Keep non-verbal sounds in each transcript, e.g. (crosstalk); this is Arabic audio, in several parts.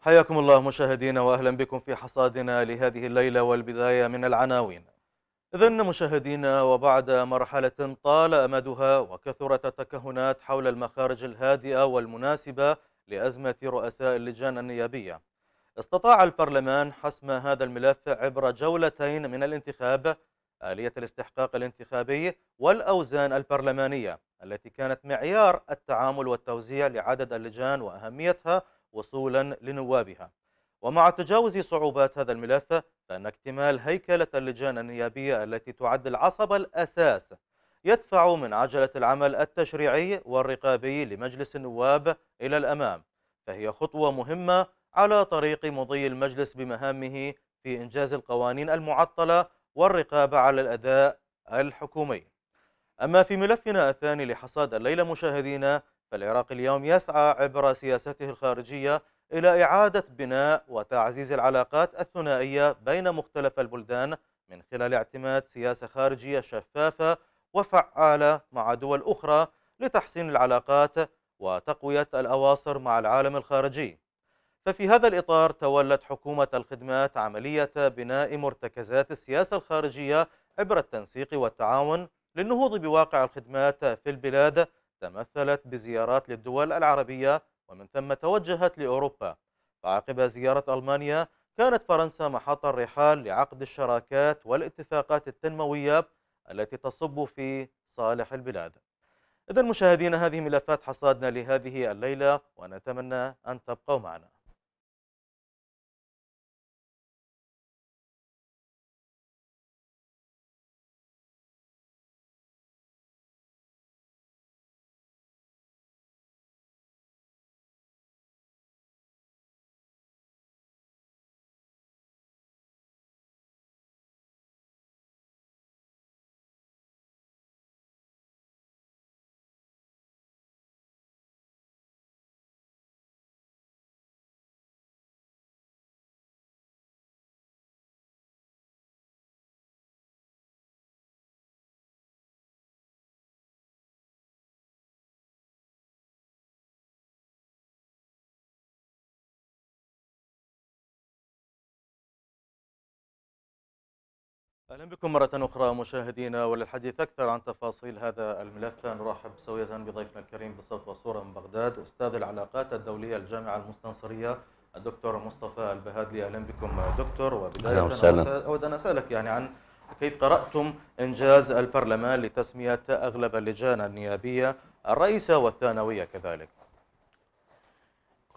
حياكم الله مشاهدينا واهلا بكم في حصادنا لهذه الليله والبدايه من العناوين. اذا مشاهدينا وبعد مرحله طال امدها وكثرت التكهنات حول المخارج الهادئه والمناسبه لازمه رؤساء اللجان النيابيه. استطاع البرلمان حسم هذا الملف عبر جولتين من الانتخاب آلية الاستحقاق الانتخابي والأوزان البرلمانية التي كانت معيار التعامل والتوزيع لعدد اللجان وأهميتها وصولا لنوابها ومع تجاوز صعوبات هذا الملف فإن اكتمال هيكلة اللجان النيابية التي تعد العصب الأساس يدفع من عجلة العمل التشريعي والرقابي لمجلس النواب إلى الأمام فهي خطوة مهمة على طريق مضي المجلس بمهامه في إنجاز القوانين المعطلة والرقابة على الأداء الحكومي أما في ملفنا الثاني لحصاد الليلة مشاهدينا فالعراق اليوم يسعى عبر سياسته الخارجية إلى إعادة بناء وتعزيز العلاقات الثنائية بين مختلف البلدان من خلال اعتماد سياسة خارجية شفافة وفعالة مع دول أخرى لتحسين العلاقات وتقوية الأواصر مع العالم الخارجي ففي هذا الإطار تولت حكومة الخدمات عملية بناء مرتكزات السياسة الخارجية عبر التنسيق والتعاون للنهوض بواقع الخدمات في البلاد تمثلت بزيارات للدول العربية ومن ثم توجهت لأوروبا فعقب زيارة ألمانيا كانت فرنسا محط الرحال لعقد الشراكات والاتفاقات التنموية التي تصب في صالح البلاد إذا مشاهدينا هذه ملفات حصادنا لهذه الليلة ونتمنى أن تبقوا معنا اهلا بكم مره اخرى مشاهدينا وللحديث اكثر عن تفاصيل هذا الملف نرحب سويه بضيفنا الكريم بالصوت والصوره من بغداد استاذ العلاقات الدوليه الجامعه المستنصريه الدكتور مصطفى البهادلي اهلا بكم دكتور وبدايه اود ان اسالك يعني عن كيف قراتم انجاز البرلمان لتسميه اغلب اللجان النيابيه الرئيسه والثانويه كذلك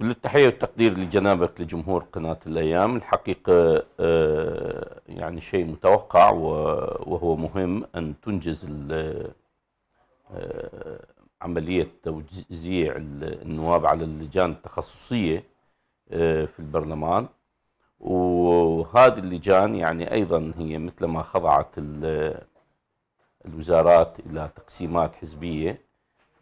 كل التحية والتقدير لجنابك لجمهور قناة الأيام الحقيقة آه، يعني شيء متوقع وهو مهم أن تنجز آه، عملية توزيع النواب على اللجان التخصصية آه، في البرلمان وهذه اللجان يعني أيضا هي مثلما خضعت الوزارات إلى تقسيمات حزبية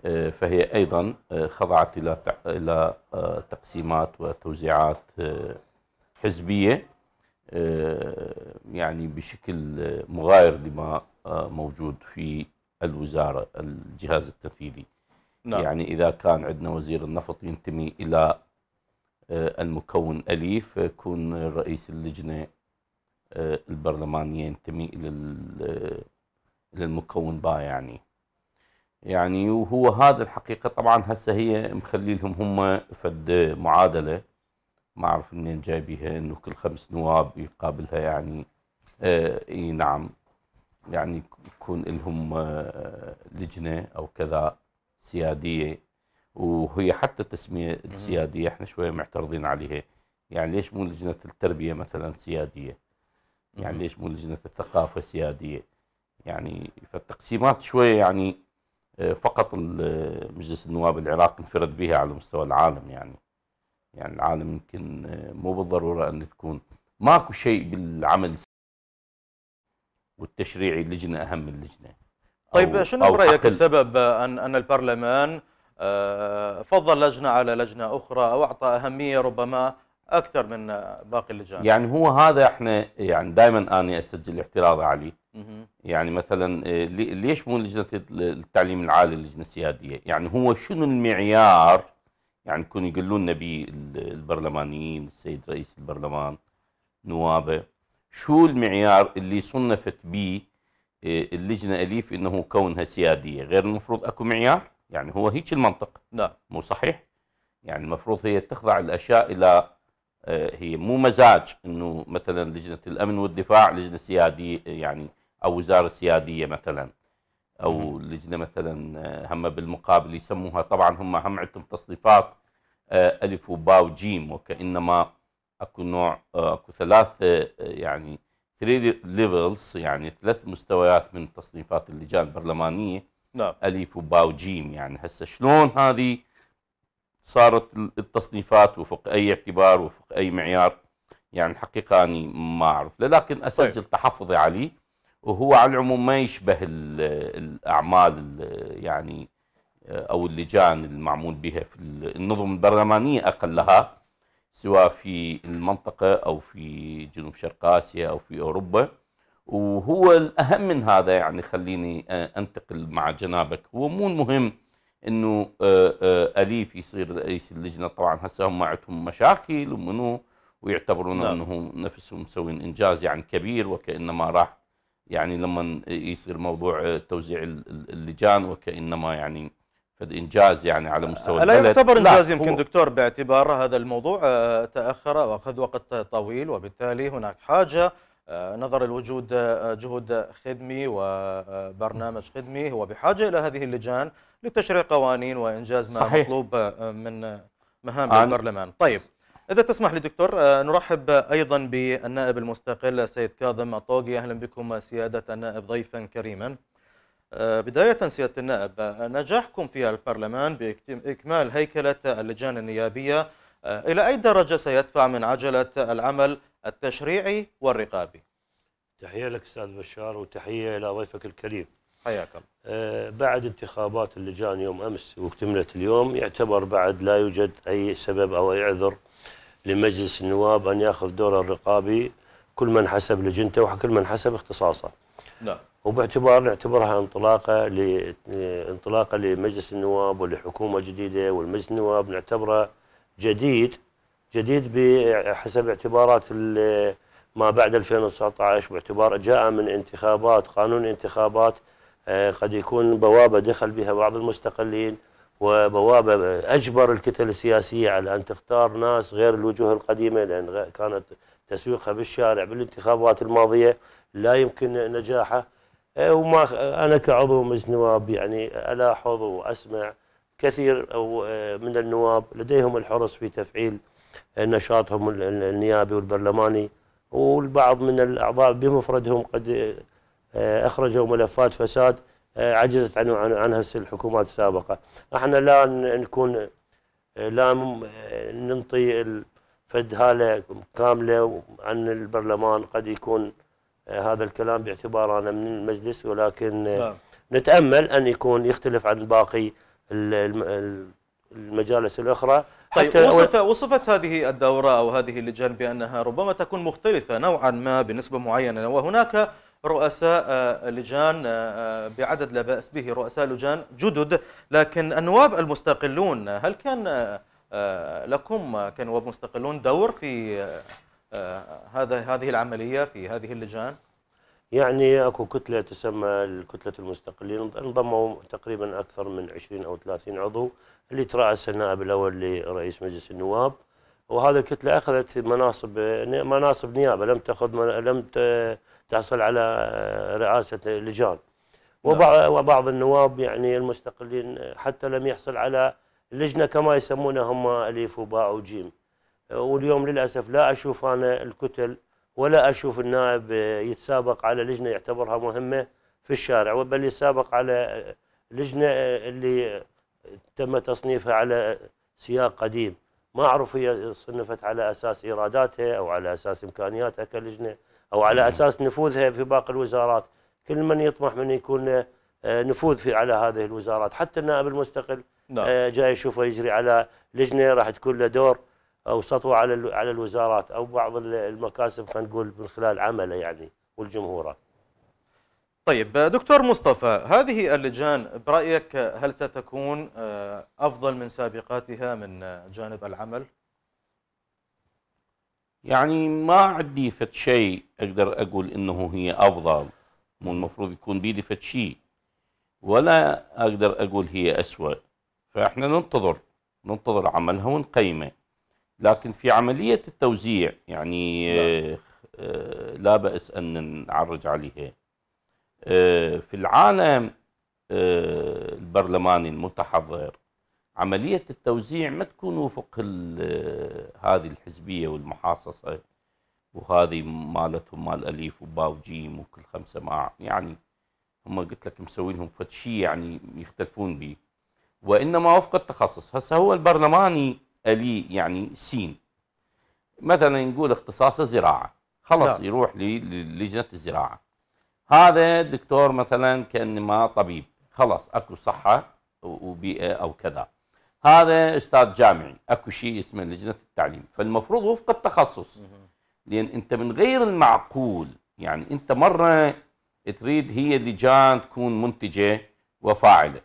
آه، فهي أيضا آه، خضعت إلى الى آه، تقسيمات وتوزيعات حزبية يعني بشكل مغاير لما موجود في الوزارة الجهاز التنفيذي نعم. يعني إذا كان عندنا وزير النفط ينتمي إلى المكون أليف يكون رئيس اللجنة البرلمانية ينتمي إلى المكون با يعني يعني وهو هذا الحقيقه طبعا هسه هي مخلي لهم هم فد معادله ما اعرف منين جايبيها انه كل خمس نواب يقابلها يعني آه اي نعم يعني يكون لهم آه لجنه او كذا سياديه وهي حتى تسمية السياديه احنا شويه معترضين عليها يعني ليش مو لجنه التربيه مثلا سياديه يعني ليش مو لجنه الثقافه سياديه يعني فالتقسيمات شويه يعني آه، فقط آه، مجلس النواب العراقي انفرد بها على مستوى العالم يعني يعني العالم يمكن آه، مو بالضروره ان تكون ماكو شيء بالعمل والتشريعي اللجنه اهم من اللجنه طيب شنو برايك السبب ان ان البرلمان فضل لجنه على لجنه اخرى او اعطى اهميه ربما اكثر من باقي اللجان يعني هو هذا احنا يعني دائما انا اسجل اعتراض عليه يعني مثلا آه، ليش مو لجنه التعليم العالي اللجنه السياديه؟ يعني هو شنو المعيار يعني يكون يقولون لنا به البرلمانيين السيد رئيس البرلمان نوابه شو المعيار اللي صنفت به آه، اللجنه اليف انه كونها سياديه غير المفروض اكو معيار؟ يعني هو هيك المنطق لا نعم. مو صحيح؟ يعني المفروض هي تخضع الاشياء الى آه، هي مو مزاج انه مثلا لجنه الامن والدفاع لجنه سياديه آه، يعني او وزاره سياديه مثلا او لجنه مثلا آه، هم بالمقابل يسموها طبعا هم هم عندهم تصنيفات الف وباء وجيم وكانما اكو نوع اكو ثلاث يعني ثري ليفلز يعني ثلاث مستويات من تصنيفات اللجان البرلمانيه نعم الف وباء وجيم يعني هسه شلون هذه صارت التصنيفات وفق أي اعتبار وفق أي معيار يعني الحقيقة أني ما أعرف لكن أسجل طيب. تحفظي عليه وهو على العموم ما يشبه الأعمال يعني آه، أو اللجان المعمول بها في النظم البرلمانية أقلها سواء في المنطقة أو في جنوب شرق آسيا أو في أوروبا وهو الأهم من هذا يعني خليني آه، أنتقل مع جنابك هو مو المهم انه آه، آه، اليف يصير رئيس اللجنه طبعا هسه هم عندهم مشاكل ومنو ويعتبرون نعم. انهم نفسهم مسوين انجاز يعني كبير وكانما راح يعني لما يصير موضوع آه، توزيع اللجان وكانما يعني فد انجاز يعني على مستوى ألا البلد يعتبر انجاز يمكن دكتور باعتبار هذا الموضوع تاخر واخذ وقت طويل وبالتالي هناك حاجه نظر الوجود جهد خدمي وبرنامج خدمي هو بحاجه الى هذه اللجان لتشريع قوانين وإنجاز ما صحيح. مطلوب آه، من آه، مهام عن... آه، البرلمان طيب إذا تسمح لي دكتور نرحب أيضا بالنائب المستقل سيد كاظم الطوقي أهلا بكم سيادة النائب ضيفا كريما بداية سيادة النائب نجاحكم في البرلمان بإكمال هيكلة اللجان النيابية إلى أي درجة سيدفع من عجلة العمل التشريعي والرقابي؟ تحية لك أستاذ بشار وتحية إلى ضيفك الكريم حياك الله آه، بعد انتخابات اللجان يوم امس واكتملت اليوم يعتبر بعد لا يوجد اي سبب او اي عذر لمجلس النواب ان ياخذ دوره الرقابي كل من حسب لجنته وكل من حسب اختصاصه. نعم. وباعتبار نعتبرها انطلاقه ل... انطلاقه لمجلس النواب ولحكومه جديده والمجلس النواب نعتبره جديد جديد بحسب اعتبارات ما بعد 2019 باعتبار جاء من انتخابات قانون انتخابات آه، قد يكون بوابة دخل بها بعض المستقلين وبوابة أجبر الكتل السياسية على أن تختار ناس غير الوجوه القديمة لأن كانت تسويقها بالشارع بالانتخابات الماضية لا يمكن نجاحه آه، وما أنا كعضو مجلس نواب يعني ألاحظ وأسمع كثير آه، من النواب لديهم الحرص في تفعيل نشاطهم النيابي والبرلماني والبعض من الأعضاء بمفردهم قد آه، اخرجوا ملفات فساد آه، عجزت عنه عنها الحكومات السابقه احنا لا نكون آه، لا ننطي هاله كامله عن البرلمان قد يكون هذا الكلام باعتبار انا من المجلس ولكن لا. نعم. نتامل ان يكون يختلف عن باقي المجالس الاخرى طيب وصف وصفت هذه الدوره او هذه اللجان بانها ربما تكون مختلفه نوعا ما بنسبه معينه وهناك رؤساء آه، لجان آه، آه، بعدد لا بأس به رؤساء لجان جدد لكن النواب المستقلون هل كان لكم كنواب مستقلون دور في هذا هذه العملية في هذه اللجان؟ يعني اكو كتله تسمى كتله المستقلين انضموا تقريبا اكثر من 20 او 30 عضو اللي ترأس النائب الاول لرئيس مجلس النواب وهذه الكتله اخذت مناصب مناصب نيابه لم تاخذ من لم تحصل على رئاسه لجان نعم. وبعض وبعض النواب يعني المستقلين حتى لم يحصل على لجنه كما يسمونها هم الف وباء وجيم واليوم للاسف لا اشوف انا الكتل ولا اشوف النائب يتسابق على لجنه يعتبرها مهمه في الشارع بل يتسابق على لجنه اللي تم تصنيفها على سياق قديم ما اعرف هي صنفت على اساس ايراداتها او على اساس امكانياتها كلجنه او على اساس نفوذها في باقي الوزارات كل من يطمح من يكون آه، نفوذ في على هذه الوزارات حتى النائب المستقل نعم. آه، جاي يشوفه يجري على لجنه راح تكون له دور او سطوه على على الوزارات او بعض المكاسب خلينا نقول من خلال عمله يعني والجمهورات طيب دكتور مصطفى هذه اللجان برأيك هل ستكون آه، أفضل من سابقاتها من آه، جانب العمل؟ يعني ما عندي فد شيء أقدر أقول إنه هي أفضل مو المفروض يكون بيدي فد شيء ولا أقدر أقول هي أسوأ فإحنا ننتظر ننتظر عملها ونقيمه لكن في عملية التوزيع يعني لا, نعم. آه، لا بأس أن نعرج عليها آه، في العالم آه، البرلماني المتحضر عملية التوزيع ما تكون وفق آه، هذه الحزبية والمحاصصة وهذه مالتهم مال أليف وبا وجيم وكل خمسة مع يعني هم قلت لك مسوي لهم فد شيء يعني يختلفون به وإنما وفق التخصص هسه هو البرلماني ألي يعني سين مثلا نقول اختصاصه زراعة خلص لا. نعم. يروح للجنة الزراعة هذا دكتور مثلا كان ما طبيب خلاص اكو صحه وبيئه او كذا هذا استاذ جامعي اكو شيء اسمه لجنه التعليم فالمفروض وفق التخصص لان انت من غير المعقول يعني انت مره تريد هي لجان تكون منتجه وفاعله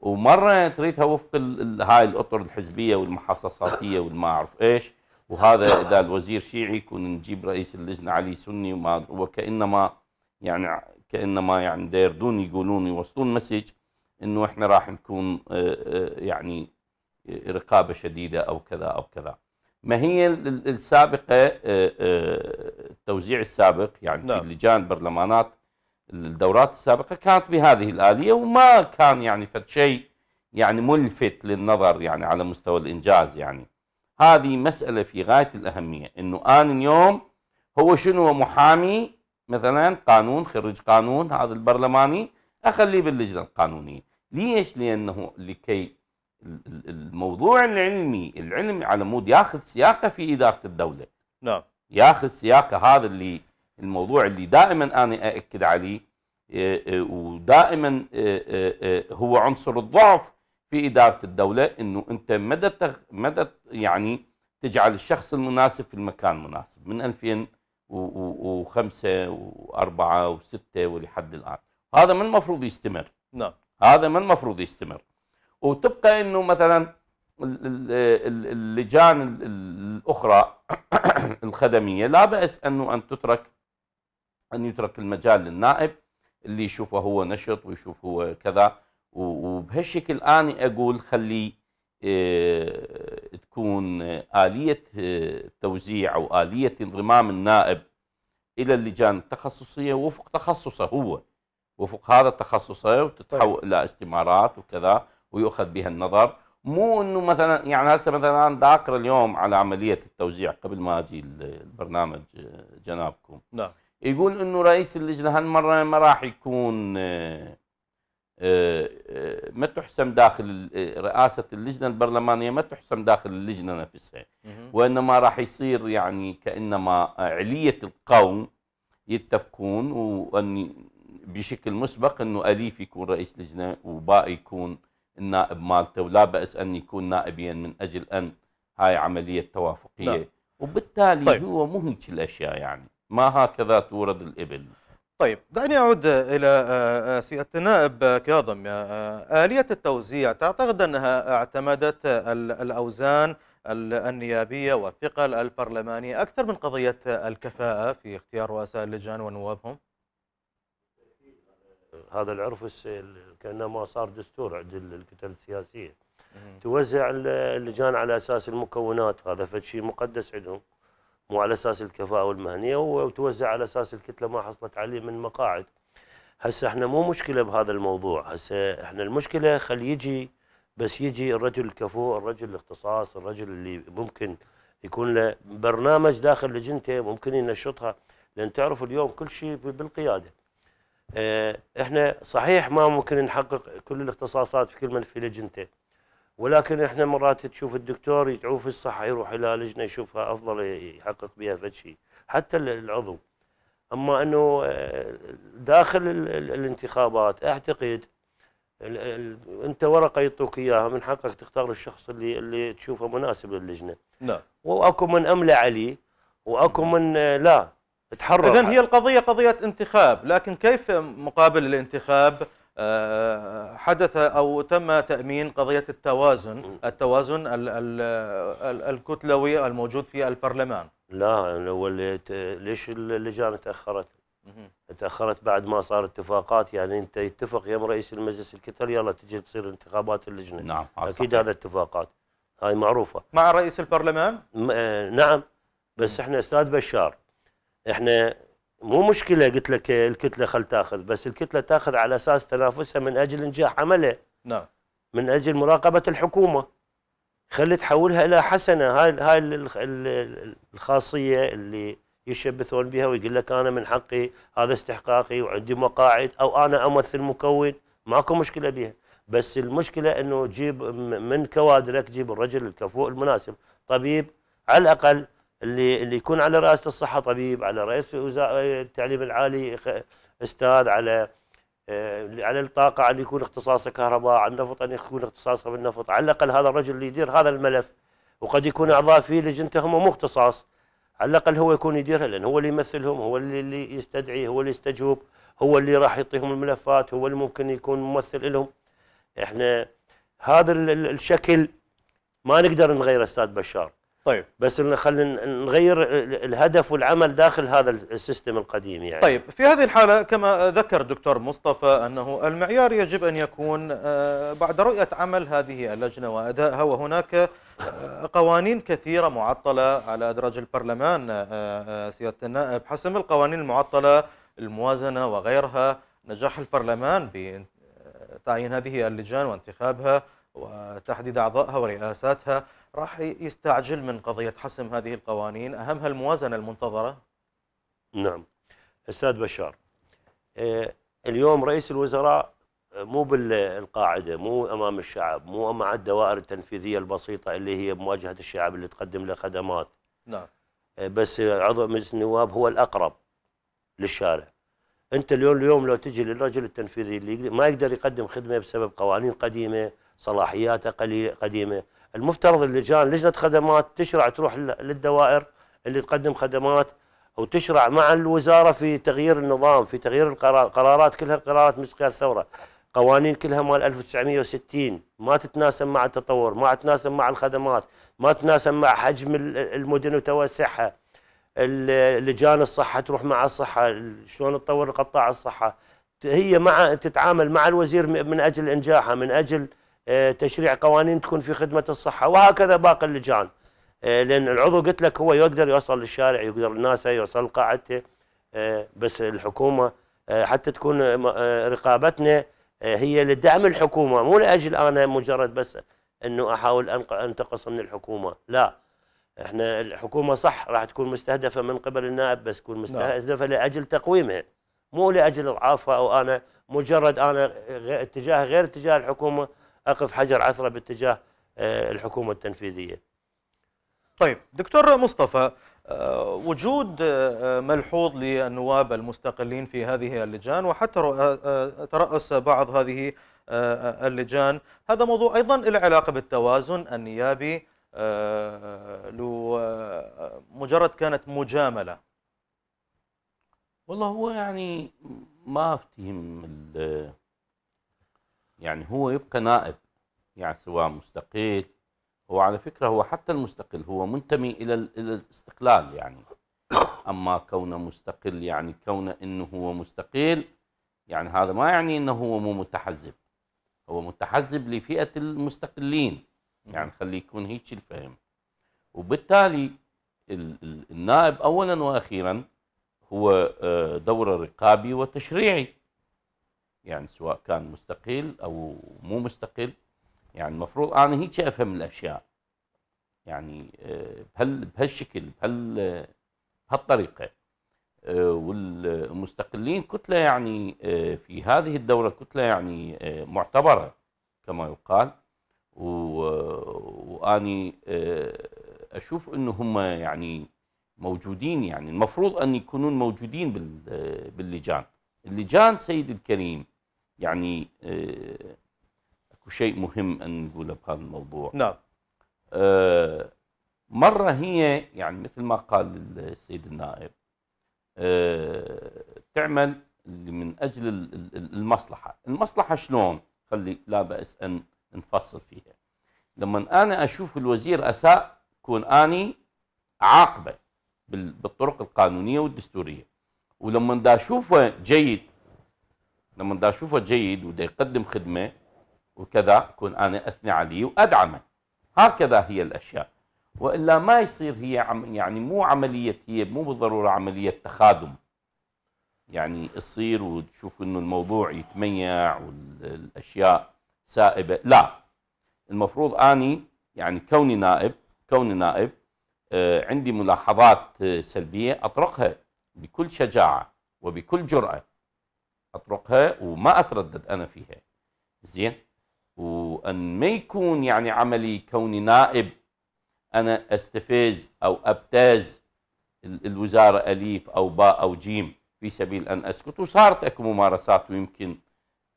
ومره تريدها وفق هاي الاطر الحزبيه والمحصصاتيه والما اعرف ايش وهذا اذا الوزير شيعي يكون نجيب رئيس اللجنه علي سني وما وكانما يعني كانما يعني دا يقولون يوصلون مسج انه احنا راح نكون آه، آه، يعني آه، رقابه شديده او كذا او كذا ما هي السابقه التوزيع السابق يعني في نعم. اللجان برلمانات الدورات السابقه كانت بهذه الاليه وما كان يعني فد شيء يعني ملفت للنظر يعني على مستوى الانجاز يعني هذه مساله في غايه الاهميه انه انا اليوم هو شنو محامي مثلا قانون خرج قانون هذا البرلماني اخليه باللجنه القانونيه ليش لانه لكي الموضوع العلمي العلم على مود ياخذ سياقه في اداره الدوله نعم ياخذ سياقه هذا اللي الموضوع اللي دائما انا ااكد عليه آه، آه، ودائما آه، هو عنصر الضعف في اداره الدوله انه انت مدى مدى يعني تجعل الشخص المناسب في المكان المناسب من 2000 وخمسة وأربعة وستة ولحد الآن هذا ما المفروض يستمر نعم هذا ما المفروض يستمر وتبقى أنه مثلا اللجان الأخرى (coughs) الخدمية لا بأس أنه أن تترك أن يترك المجال للنائب اللي يشوفه هو نشط ويشوف هو كذا وبهالشكل أنا أقول خلي آه، تكون آلية آه، توزيع أو آلية انضمام النائب إلى اللجان التخصصية وفق تخصصه هو وفق هذا تخصصه وتتحول طيب. إلى استمارات وكذا ويؤخذ بها النظر مو انه مثلا يعني هسه مثلا انا داقر اليوم على عمليه التوزيع قبل ما اجي البرنامج آه، جنابكم نعم يقول انه رئيس اللجنه هالمره ما راح يكون آه آه، آه، ما تحسم داخل آه، رئاسة اللجنة البرلمانية ما تحسم داخل اللجنة نفسها وإنما راح يصير يعني كأنما علية القوم يتفقون وأن بشكل مسبق أنه أليف يكون رئيس لجنة وباقي يكون النائب مالته ولا بأس أن يكون نائبين من أجل أن هاي عملية توافقية لا. نعم. وبالتالي طيب. هو مو هيك الأشياء يعني ما هكذا تورد الإبل طيب دعني أعود إلى آه، آه، سيادة النائب كاظم آه، آلية التوزيع تعتقد أنها اعتمدت الأوزان النيابية والثقل البرلمانية أكثر من قضية الكفاءة في اختيار رؤساء اللجان ونوابهم؟ هذا العرف كانما صار دستور عند الكتل السياسيه توزع اللجان على اساس المكونات هذا فشيء مقدس عندهم مو على اساس الكفاءه والمهنيه وتوزع على اساس الكتله ما حصلت عليه من مقاعد هسه احنا مو مشكله بهذا الموضوع هسه احنا المشكله خلي يجي بس يجي الرجل الكفو الرجل الاختصاص الرجل اللي ممكن يكون له برنامج داخل لجنته ممكن ينشطها لان تعرف اليوم كل شيء بالقياده آه، احنا صحيح ما ممكن نحقق كل الاختصاصات في كل من في لجنته ولكن احنا مرات تشوف الدكتور يدعوه في الصحه يروح الى لجنه يشوفها افضل يحقق بها فد شيء حتى العضو اما انه آه، داخل الانتخابات اعتقد انت ورقه يعطوك اياها من حقك تختار الشخص اللي اللي تشوفه مناسب للجنه نعم واكو من املى عليه واكو من آه، لا تحرر اذا هي القضيه قضيه انتخاب لكن كيف مقابل الانتخاب آه، حدث او تم تامين قضيه التوازن التوازن ال الكتلوي الموجود في البرلمان لا يعني هو ليش اللجان تاخرت تاخرت بعد ما صار اتفاقات يعني انت يتفق يا رئيس المجلس الكتل يلا تجي تصير انتخابات اللجنه نعم آه، اكيد هذا اتفاقات هاي معروفه مع رئيس البرلمان آه، نعم بس احنا استاذ بشار احنا مو مشكله قلت لك الكتله خل تاخذ بس الكتله تاخذ على اساس تنافسها من اجل انجاح عمله نعم من اجل مراقبه الحكومه خلي تحولها الى حسنه هاي هاي الخاصيه اللي يشبثون بها ويقول لك انا من حقي هذا استحقاقي وعندي مقاعد او انا امثل مكون ماكو مشكله بها بس المشكله انه جيب من كوادرك جيب الرجل الكفوء المناسب طبيب على الاقل اللي اللي يكون على رئاسه الصحه طبيب على رئيس التعليم العالي استاذ على آه، على الطاقه ان يكون اختصاصه كهرباء على النفط ان يكون اختصاصه بالنفط على الاقل هذا الرجل اللي يدير هذا الملف وقد يكون اعضاء في لجنته هم مو اختصاص على الاقل هو يكون يديرها لان هو اللي يمثلهم هو اللي يستدعي هو اللي يستجوب هو اللي راح يعطيهم الملفات هو اللي ممكن يكون ممثل لهم احنا هذا الشكل ما نقدر نغير استاذ بشار طيب بس خلينا نغير الهدف والعمل داخل هذا السيستم القديم يعني طيب في هذه الحاله كما ذكر الدكتور مصطفى انه المعيار يجب ان يكون آه، بعد رؤيه عمل هذه اللجنه وادائها وهناك آه، قوانين كثيره معطله على ادراج البرلمان آه، سياده النائب حسب القوانين المعطله الموازنه وغيرها نجاح البرلمان بتعيين هذه اللجان وانتخابها وتحديد اعضائها ورئاساتها راح يستعجل من قضية حسم هذه القوانين أهمها الموازنة المنتظرة نعم أستاذ بشار إيه، اليوم رئيس الوزراء إيه، مو بالقاعدة مو أمام الشعب مو مع الدوائر التنفيذية البسيطة اللي هي مواجهة الشعب اللي تقدم له خدمات نعم إيه، بس عضو مجلس النواب هو الأقرب للشارع أنت اليوم اليوم لو تجي للرجل التنفيذي اللي ما يقدر يقدم خدمة بسبب قوانين قديمة صلاحياته قديمة المفترض اللجان لجنه خدمات تشرع تروح للدوائر اللي تقدم خدمات او تشرع مع الوزاره في تغيير النظام في تغيير القرارات كلها قرارات مقياس الثوره قوانين كلها مال 1960 ما تتناسب مع التطور ما تتناسب مع الخدمات ما تتناسب مع حجم المدن وتوسعها اللجان الصحه تروح مع الصحه شلون تطور قطاع الصحه هي مع تتعامل مع الوزير من اجل انجاحه من اجل آه، تشريع قوانين تكون في خدمه الصحه وهكذا باقي اللجان آه، لان العضو قلت لك هو يقدر يوصل للشارع يقدر الناس يوصل قاعدته آه، بس الحكومه حتى تكون رقابتنا هي لدعم الحكومه مو لاجل انا مجرد بس انه احاول انتقص من الحكومه لا احنا الحكومه صح راح تكون مستهدفه من قبل النائب بس تكون نعم. مستهدفه لا. لاجل تقويمها مو لاجل اضعافها او انا مجرد انا اتجاه غير اتجاه الحكومه اقف حجر عثره باتجاه آه، الحكومه التنفيذيه. طيب دكتور مصطفى آه، وجود آه، ملحوظ للنواب المستقلين في هذه اللجان وحتى ترأس بعض هذه اللجان هذا موضوع أيضا له علاقة بالتوازن النيابي لو مجرد كانت مجاملة والله هو يعني ما أفتهم يعني هو يبقى نائب يعني سواء مستقل هو على فكرة هو حتى المستقل هو منتمي إلى إلى الاستقلال يعني أما كونه مستقل يعني كونه أنه هو مستقل يعني هذا ما يعني أنه هو مو متحزب هو متحزب لفئة المستقلين يعني خلي يكون هيك الفهم وبالتالي النائب أولا وأخيرا هو آه، دوره رقابي وتشريعي يعني سواء كان مستقل او مو مستقل يعني المفروض انا هيك افهم الاشياء يعني آه، بهال بهالشكل بهال آه، بهالطريقه آه، والمستقلين كتله يعني في هذه الدوره كتله يعني معتبره كما يقال واني اشوف انه هم يعني موجودين يعني المفروض ان يكونون موجودين باللجان اللجان سيد الكريم يعني آه, اكو شيء مهم ان نقوله بهذا الموضوع نعم آه, مره هي يعني مثل ما قال السيد النائب آه, تعمل من اجل المصلحه، المصلحه شلون؟ خلي لا باس ان نفصل فيها. لما انا اشوف الوزير اساء كون اني عاقبه بالطرق القانونيه والدستوريه. ولما دا اشوفه جيد لما بدي اشوفه جيد وبده يقدم خدمه وكذا كون انا اثني عليه وادعمه هكذا هي الاشياء والا ما يصير هي عم يعني مو عمليه هي مو بالضروره عمليه تخادم يعني تصير وتشوف انه الموضوع يتميع والاشياء سائبه لا المفروض اني يعني كوني نائب كوني نائب آه، عندي ملاحظات آه، سلبيه اطرقها بكل شجاعه وبكل جراه أطرقها وما أتردد أنا فيها زين وأن ما يكون يعني عملي كوني نائب أنا أستفز أو أبتاز الوزارة أليف أو باء أو جيم في سبيل أن أسكت وصارت أكو ممارسات ويمكن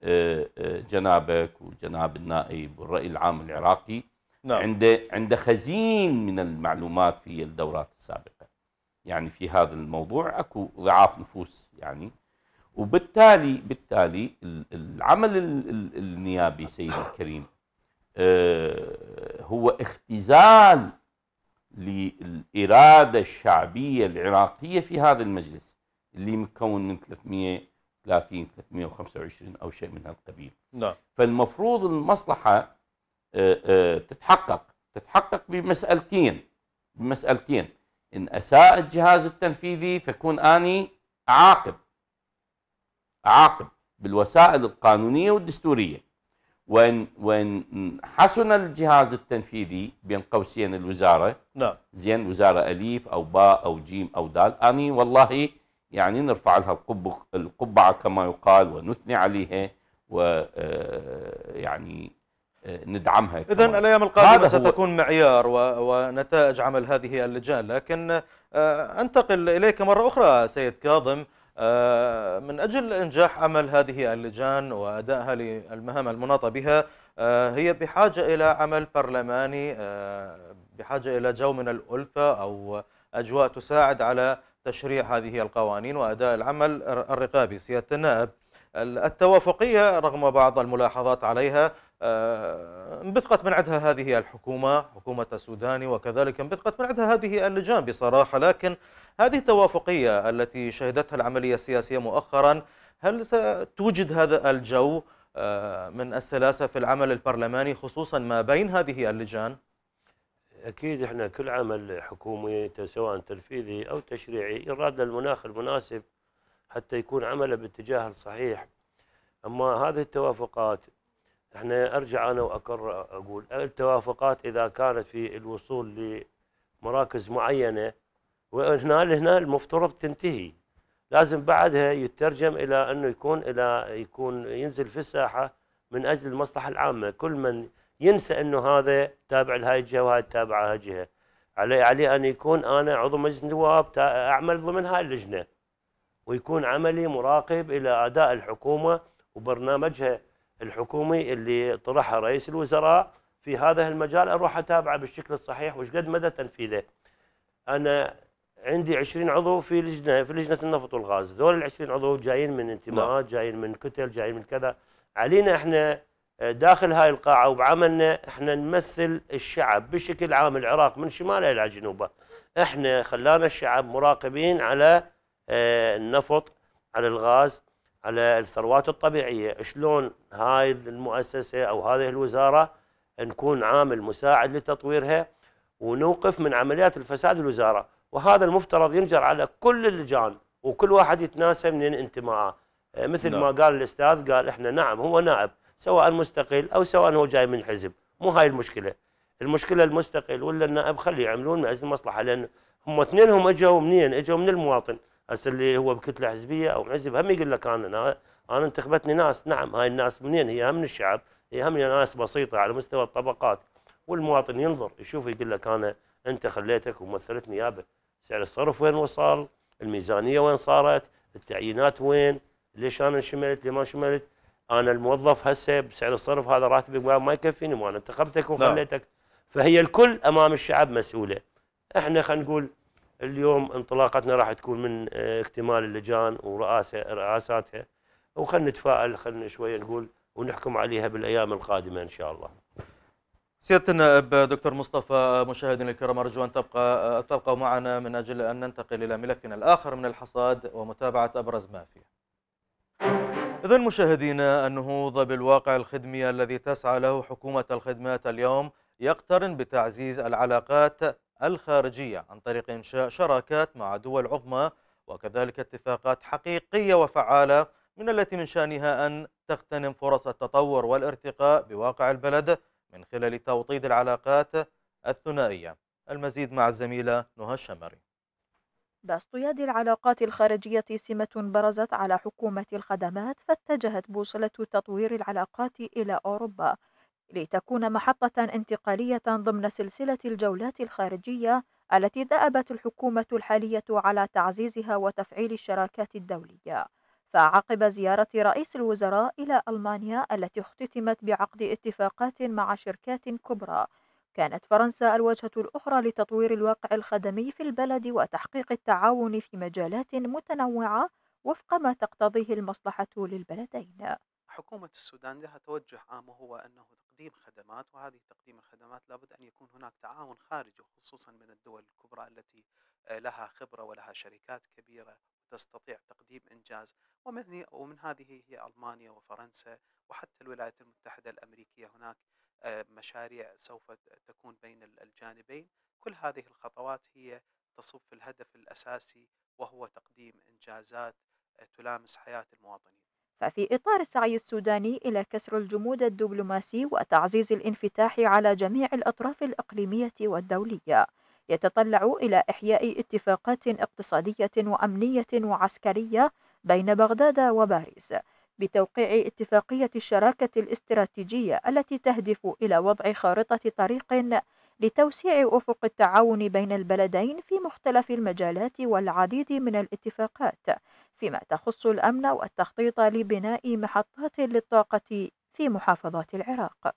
آه، آه، جنابك وجناب النائب والرأي العام العراقي نعم. عنده عنده خزين من المعلومات في الدورات السابقة يعني في هذا الموضوع أكو ضعاف نفوس يعني وبالتالي بالتالي العمل النيابي سيدي الكريم آه، هو اختزال للإرادة الشعبية العراقية في هذا المجلس اللي مكون من 330 325 أو شيء من هالقبيل نعم فالمفروض المصلحة آه، آه، تتحقق تتحقق بمسألتين بمسألتين إن أساء الجهاز التنفيذي فكون أني أعاقب عاقب بالوسائل القانونية والدستورية وان وان حسن الجهاز التنفيذي بين قوسين الوزاره نعم زين وزاره اليف او باء او جيم او دال اني والله يعني نرفع لها القبعه كما يقال ونثني عليها و آه، يعني آه، ندعمها اذا الايام القادمه ستكون معيار ونتائج عمل هذه اللجان لكن آه، انتقل اليك مره اخرى سيد كاظم آه، من أجل إنجاح عمل هذه اللجان وأدائها للمهام المناطة بها آه، هي بحاجة إلى عمل برلماني آه، بحاجة إلى جو من الألفة أو أجواء تساعد على تشريع هذه القوانين وأداء العمل الرقابي سيادة النائب التوافقية رغم بعض الملاحظات عليها انبثقت من عندها هذه الحكومة حكومة السوداني وكذلك انبثقت من عندها هذه اللجان بصراحة لكن هذه التوافقية التي شهدتها العملية السياسية مؤخرا هل ستوجد هذا الجو آه، من السلاسة في العمل البرلماني خصوصا ما بين هذه اللجان؟ أكيد إحنا كل عمل حكومي سواء تنفيذي أو تشريعي يراد المناخ المناسب حتى يكون عمله باتجاه الصحيح أما هذه التوافقات احنا ارجع انا وأكرر اقول التوافقات اذا كانت في الوصول لمراكز معينه وهنا هنا المفترض تنتهي لازم بعدها يترجم الى انه يكون الى يكون ينزل في الساحه من اجل المصلحه العامه كل من ينسى انه هذا تابع لهاي الجهه وهاي تابعه هاي الجهه علي علي ان يكون انا عضو مجلس النواب اعمل ضمن هاي اللجنه ويكون عملي مراقب الى اداء الحكومه وبرنامجها الحكومي اللي طرحه رئيس الوزراء في هذا المجال اروح اتابعه بالشكل الصحيح وش قد مدى تنفيذه انا عندي 20 عضو في لجنه في لجنه النفط والغاز ذول ال 20 عضو جايين من انتماءات نعم. جايين من كتل جايين من كذا علينا احنا آه، داخل هاي القاعه وبعملنا احنا نمثل الشعب بشكل عام العراق من شماله الى جنوبه احنا خلانا الشعب مراقبين على آه، النفط على الغاز على الثروات الطبيعيه شلون هاي المؤسسه او هذه الوزاره نكون عامل مساعد لتطويرها ونوقف من عمليات الفساد الوزاره وهذا المفترض ينجر على كل اللجان وكل واحد يتناسب من انتماءه آه، مثل نعم. ما قال الاستاذ قال احنا نعم هو نائب سواء مستقل او سواء هو جاي من حزب مو هاي المشكله المشكله المستقل ولا النائب خليه يعملون من اجل المصلحه لان هم اثنينهم اجوا منين؟ اجوا من المواطن هسه اللي هو بكتله حزبيه او حزب هم يقول لك انا انا انتخبتني ناس نعم هاي الناس منين؟ هي هم من الشعب هي هم ناس بسيطه على مستوى الطبقات والمواطن ينظر يشوف يقول لك انا انت خليتك ومثلتني يابا سعر الصرف وين وصل الميزانيه وين صارت التعيينات وين ليش انا شملت ليه ما شملت انا الموظف هسه بسعر الصرف هذا راتبي ما يكفيني ما انا انتخبتك نعم. وخليتك لا. فهي الكل امام الشعب مسؤوله احنا خلينا نقول اليوم انطلاقتنا راح تكون من اكتمال آه، اللجان ورئاسه رئاساتها وخلنا نتفائل خلينا شويه نقول ونحكم عليها بالايام القادمه ان شاء الله سيادة النائب دكتور مصطفى مشاهدينا الكرام أرجو أن تبقى تبقوا معنا من أجل أن ننتقل إلى ملفنا الآخر من الحصاد ومتابعة أبرز ما فيه. إذا مشاهدينا النهوض بالواقع الخدمي الذي تسعى له حكومة الخدمات اليوم يقترن بتعزيز العلاقات الخارجية عن طريق إنشاء شراكات مع دول عظمى وكذلك اتفاقات حقيقية وفعالة من التي من شأنها أن تغتنم فرص التطور والارتقاء بواقع البلد من خلال توطيد العلاقات الثنائية المزيد مع الزميلة نهى الشمري باصطياد العلاقات الخارجية سمة برزت على حكومة الخدمات فاتجهت بوصلة تطوير العلاقات إلى أوروبا لتكون محطة انتقالية ضمن سلسلة الجولات الخارجية التي دأبت الحكومة الحالية على تعزيزها وتفعيل الشراكات الدولية فعقب زيارة رئيس الوزراء إلى ألمانيا التي اختتمت بعقد اتفاقات مع شركات كبرى كانت فرنسا الوجهة الأخرى لتطوير الواقع الخدمي في البلد وتحقيق التعاون في مجالات متنوعة وفق ما تقتضيه المصلحة للبلدين حكومة السودان لها توجه عام وهو أنه تقديم خدمات وهذه تقديم الخدمات لابد أن يكون هناك تعاون خارجي خصوصا من الدول الكبرى التي آه، لها خبرة ولها شركات كبيرة وتستطيع تقديم إنجاز ومن, ومن هذه هي ألمانيا وفرنسا وحتى الولايات المتحدة الأمريكية هناك آه، مشاريع سوف تكون بين الجانبين كل هذه الخطوات هي تصب في الهدف الأساسي وهو تقديم إنجازات آه، تلامس حياة المواطنين ففي إطار السعي السوداني إلى كسر الجمود الدبلوماسي وتعزيز الانفتاح على جميع الأطراف الإقليمية والدولية يتطلع إلى إحياء اتفاقات اقتصادية وأمنية وعسكرية بين بغداد وباريس بتوقيع اتفاقية الشراكة الاستراتيجية التي تهدف إلى وضع خارطة طريق لتوسيع أفق التعاون بين البلدين في مختلف المجالات والعديد من الاتفاقات فيما تخص الأمن والتخطيط لبناء محطات للطاقة في محافظات العراق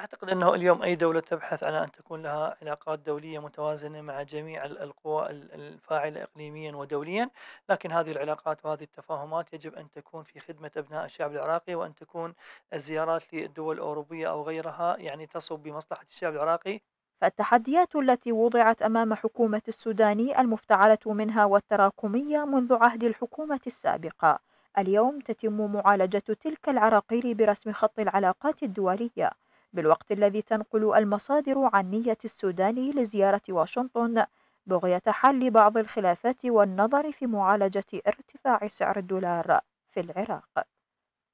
أعتقد أنه اليوم أي دولة تبحث على أن تكون لها علاقات دولية متوازنة مع جميع القوى الفاعلة إقليميا ودوليا لكن هذه العلاقات وهذه التفاهمات يجب أن تكون في خدمة أبناء الشعب العراقي وأن تكون الزيارات للدول الأوروبية أو غيرها يعني تصب بمصلحة الشعب العراقي فالتحديات التي وضعت أمام حكومة السوداني المفتعلة منها والتراكمية منذ عهد الحكومة السابقة اليوم تتم معالجة تلك العراقيل برسم خط العلاقات الدولية بالوقت الذي تنقل المصادر عن نية السوداني لزيارة واشنطن بغية حل بعض الخلافات والنظر في معالجة ارتفاع سعر الدولار في العراق.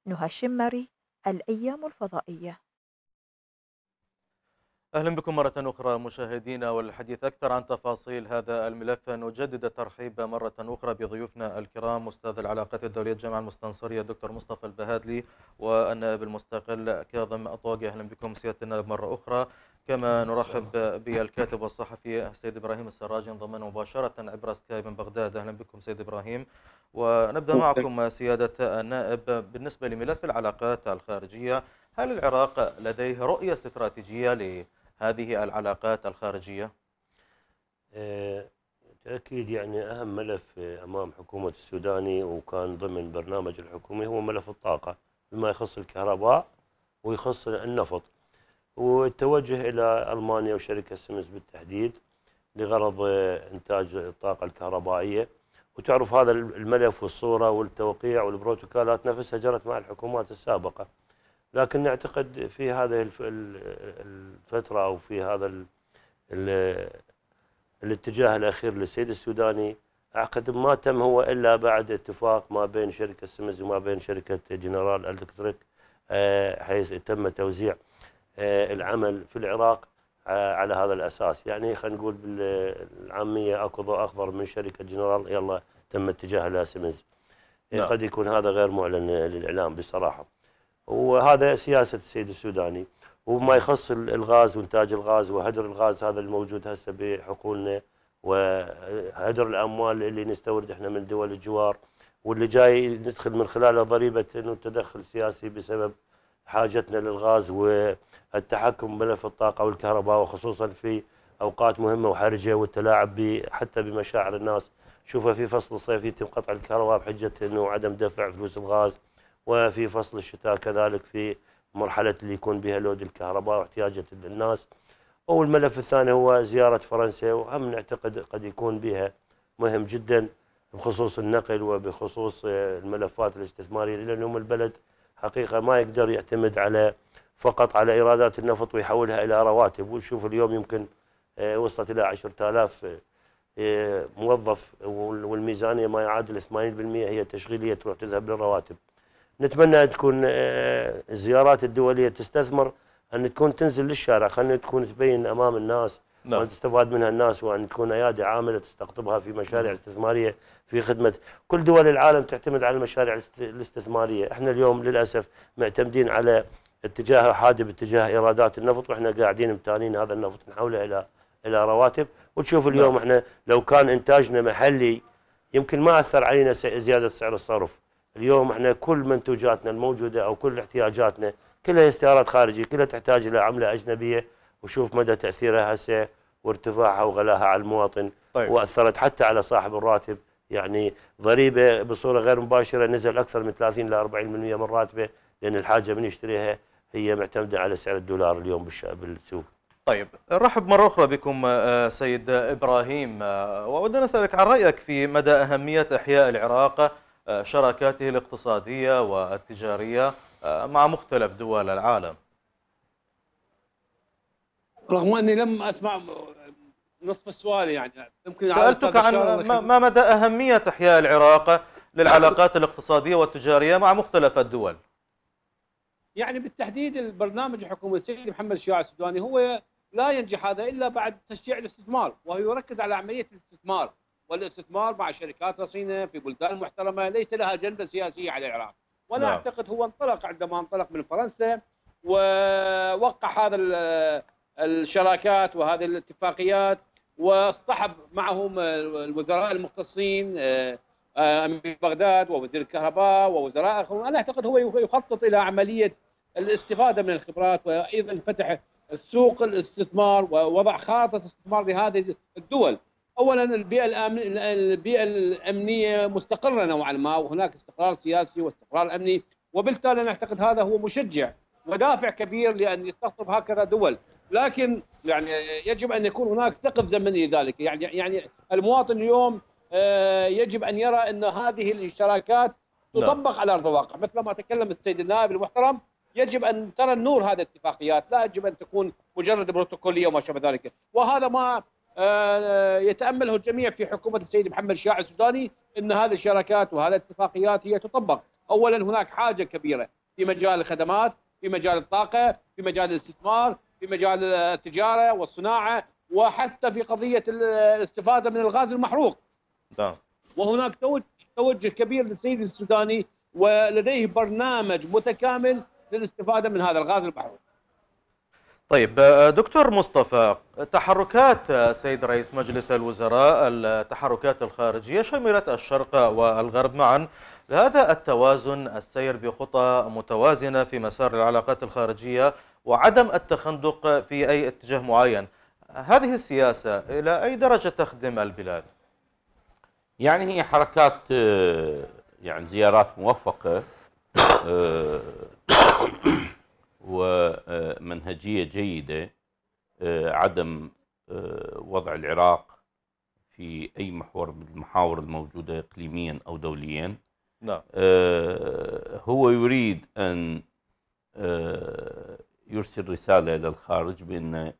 نهى الشمري الأيام الفضائية أهلا بكم مرة أخرى مشاهدينا والحديث أكثر عن تفاصيل هذا الملف نجدد الترحيب مرة أخرى بضيوفنا الكرام أستاذ العلاقات الدولية الجامعة المستنصرية الدكتور مصطفى البهادلي والنائب المستقل كاظم اطواقي أهلا بكم سيادة النائب مرة أخرى كما نرحب بالكاتب والصحفي سيد إبراهيم السراج انضم مباشرة عبر سكاي من بغداد أهلا بكم سيد إبراهيم ونبدأ معكم سيادة النائب بالنسبة لملف العلاقات الخارجية هل العراق لديه رؤية استراتيجية هذه العلاقات الخارجية؟ بالتأكيد آه، يعني أهم ملف أمام حكومة السوداني وكان ضمن برنامج الحكومي هو ملف الطاقة بما يخص الكهرباء ويخص النفط والتوجه إلى ألمانيا وشركة سيمنز بالتحديد لغرض إنتاج الطاقة الكهربائية وتعرف هذا الملف والصورة والتوقيع والبروتوكولات نفسها جرت مع الحكومات السابقة لكن نعتقد في هذه الفترة أو في هذا الاتجاه الأخير للسيد السوداني أعتقد ما تم هو إلا بعد اتفاق ما بين شركة سمز وما بين شركة جنرال الكتريك آه، حيث تم توزيع آه، العمل في العراق آه، على هذا الأساس يعني خلينا نقول بالعامية أكو ضوء أخضر من شركة جنرال يلا تم اتجاهها لسمز نعم. قد يكون هذا غير معلن للإعلام بصراحة وهذا سياسه السيد السوداني وما يخص الغاز وانتاج الغاز وهدر الغاز هذا الموجود هسه بحقولنا وهدر الاموال اللي نستورد احنا من دول الجوار واللي جاي ندخل من خلاله ضريبه انه التدخل السياسي بسبب حاجتنا للغاز والتحكم بملف الطاقه والكهرباء وخصوصا في اوقات مهمه وحرجه والتلاعب حتى بمشاعر الناس شوفها في فصل الصيف يتم قطع الكهرباء بحجه انه عدم دفع فلوس الغاز وفي فصل الشتاء كذلك في مرحلة اللي يكون بها لود الكهرباء واحتياجة الناس والملف الثاني هو زيارة فرنسا وهم نعتقد قد يكون بها مهم جدا بخصوص النقل وبخصوص آه، الملفات الاستثمارية لأن هم البلد حقيقة ما يقدر يعتمد على فقط على إيرادات النفط ويحولها إلى رواتب ونشوف اليوم يمكن آه، وصلت إلى 10000 آه، موظف والميزانية ما يعادل 80% هي تشغيلية تروح تذهب للرواتب نتمنى تكون آه، الزيارات الدوليه تستثمر ان تكون تنزل للشارع خلينا تكون تبين امام الناس نعم. وان تستفاد منها الناس وان تكون ايادي عامله تستقطبها في مشاريع استثماريه في خدمه كل دول العالم تعتمد على المشاريع الاستثماريه، احنا اليوم للاسف معتمدين على اتجاه حاد باتجاه ايرادات النفط واحنا قاعدين متانين هذا النفط نحوله الى الى رواتب وتشوف اليوم نعم. احنا لو كان انتاجنا محلي يمكن ما اثر علينا زياده سعر الصرف. اليوم احنا كل منتوجاتنا الموجوده او كل احتياجاتنا كلها استيراد خارجي كلها تحتاج الى عمله اجنبيه وشوف مدى تاثيرها هسه وارتفاعها وغلاها على المواطن طيب. واثرت حتى على صاحب الراتب يعني ضريبه بصوره غير مباشره نزل اكثر من 30 ل 40% من راتبه لان الحاجه من يشتريها هي معتمده على سعر الدولار اليوم بالسوق. طيب نرحب مره اخرى بكم آه، سيد ابراهيم آه، واود ان اسالك عن رايك في مدى اهميه احياء العراق شراكاته الاقتصادية والتجارية آه، مع مختلف دول العالم رغم أني لم أسمع نصف السؤال يعني سألتك عن ما مدى أهمية إحياء العراق للعلاقات الاقتصادية والتجارية مع مختلف الدول يعني بالتحديد البرنامج الحكومي السيد محمد الشياع السوداني هو لا ينجح هذا إلا بعد تشجيع الاستثمار وهو يركز على عملية الاستثمار والاستثمار مع شركات رصينه في بلدان محترمه ليس لها اجنده سياسيه على العراق وانا لا. نعم. اعتقد هو انطلق عندما انطلق من فرنسا ووقع هذا الشراكات وهذه الاتفاقيات واصطحب معهم الوزراء المختصين آه، امير بغداد ووزير الكهرباء ووزراء اخرون انا اعتقد هو يخطط الى عمليه الاستفاده من الخبرات وايضا فتح السوق الاستثمار ووضع خارطه استثمار لهذه الدول اولا البيئه الامن البيئه الامنيه مستقره نوعا ما وهناك استقرار سياسي واستقرار امني وبالتالي انا اعتقد هذا هو مشجع ودافع كبير لان يستقطب هكذا دول لكن يعني يجب ان يكون هناك سقف زمني لذلك يعني يعني المواطن اليوم آه، يجب ان يرى ان هذه الاشتراكات نعم. تطبق على ارض الواقع مثل ما تكلم السيد النائب المحترم يجب ان ترى النور هذه الاتفاقيات لا يجب ان تكون مجرد بروتوكوليه وما شابه ذلك وهذا ما آه، يتامله الجميع في حكومه السيد محمد الشاعر السوداني ان هذه الشراكات وهذه الاتفاقيات هي تطبق، اولا هناك حاجه كبيره في مجال الخدمات، في مجال الطاقه، في مجال الاستثمار، في مجال التجاره والصناعه وحتى في قضيه الاستفاده من الغاز المحروق. نعم. وهناك توجه كبير للسيد السوداني ولديه برنامج متكامل للاستفاده من هذا الغاز المحروق. طيب دكتور مصطفى تحركات سيد رئيس مجلس الوزراء التحركات الخارجية شملت الشرق والغرب معا هذا التوازن السير بخطى متوازنة في مسار العلاقات الخارجية وعدم التخندق في أي اتجاه معين هذه السياسة إلى أي درجة تخدم البلاد؟ يعني هي حركات يعني زيارات موفقة آه، ومنهجية جيدة آه، عدم آه، وضع العراق في أي محور من المحاور الموجودة إقليميا أو دوليا نعم. آه، هو يريد أن يرسل رسالة إلى الخارج بأن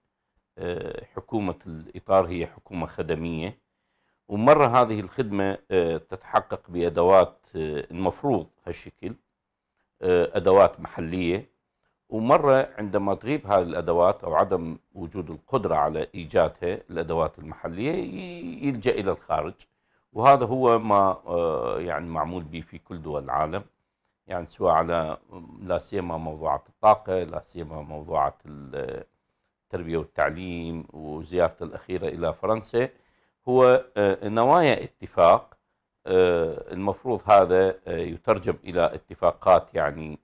حكومة الإطار هي حكومة خدمية ومرة هذه الخدمة تتحقق بأدوات المفروض هالشكل أدوات محلية ومرة عندما تغيب هذه الأدوات أو عدم وجود القدرة على إيجادها الأدوات المحلية يلجأ إلى الخارج وهذا هو ما آه، يعني معمول به في كل دول العالم يعني سواء على لا سيما موضوعات الطاقة لا سيما موضوعات التربية والتعليم وزيارته الأخيرة إلى فرنسا هو آه، نوايا اتفاق آه، المفروض هذا يترجم إلى اتفاقات يعني